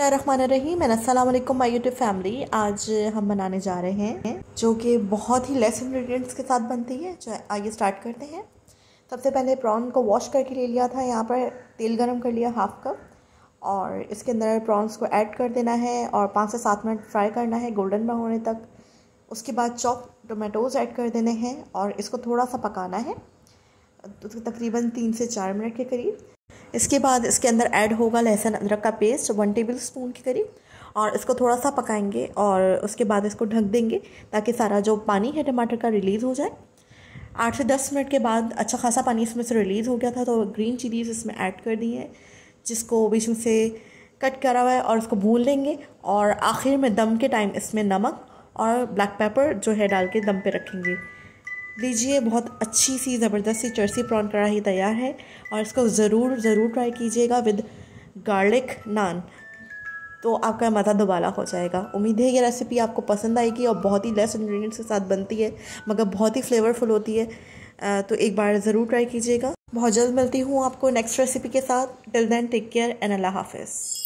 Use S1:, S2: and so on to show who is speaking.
S1: रहीम अस्सलाम my YouTube family आज हम बनाने जा रहे हैं जो कि बहुत ही लेस इन्ग्रीडियंट्स के साथ बनती है जो आइए स्टार्ट करते हैं सबसे पहले प्रॉन को वॉश करके ले लिया था यहाँ पर तेल गरम कर लिया हाफ कप और इसके अंदर प्रॉन्स को ऐड कर देना है और पाँच से सात मिनट फ्राई करना है गोल्डन ब्राउन होने तक उसके बाद चॉप टोमेटोज़ ऐड कर देने हैं और इसको थोड़ा सा पकाना है तो तकरीबन तीन से चार मिनट के करीब इसके बाद इसके अंदर ऐड होगा लहसुन अदरक का पेस्ट वन टेबल स्पून के करीब और इसको थोड़ा सा पकाएंगे और उसके बाद इसको ढक देंगे ताकि सारा जो पानी है टमाटर का रिलीज़ हो जाए आठ से दस मिनट के बाद अच्छा खासा पानी इसमें से रिलीज़ हो गया था तो ग्रीन चिलीज़ इसमें ऐड कर दी है जिसको बीच में से कट करा हुआ है और उसको भून लेंगे और आखिर में दम के टाइम इसमें नमक और ब्लैक पेपर जो है डाल के दम पे रखेंगे लीजिए बहुत अच्छी सी ज़बरदस्त सी चर्सी प्रॉन कढ़ाई तैयार है और इसको ज़रूर ज़रूर ट्राई कीजिएगा विद गार्लिक नान तो आपका मज़ा दुबाला हो जाएगा उम्मीद है ये रेसिपी आपको पसंद आएगी और बहुत ही लेस इन्ग्रीडियंट्स के साथ बनती है मगर बहुत ही फ्लेवरफुल होती है तो एक बार ज़रूर ट्राई कीजिएगा बहुत जल्द मिलती हूँ आपको नेक्स्ट रेसिपी के साथ till then take care and अल्लाह हाफिज़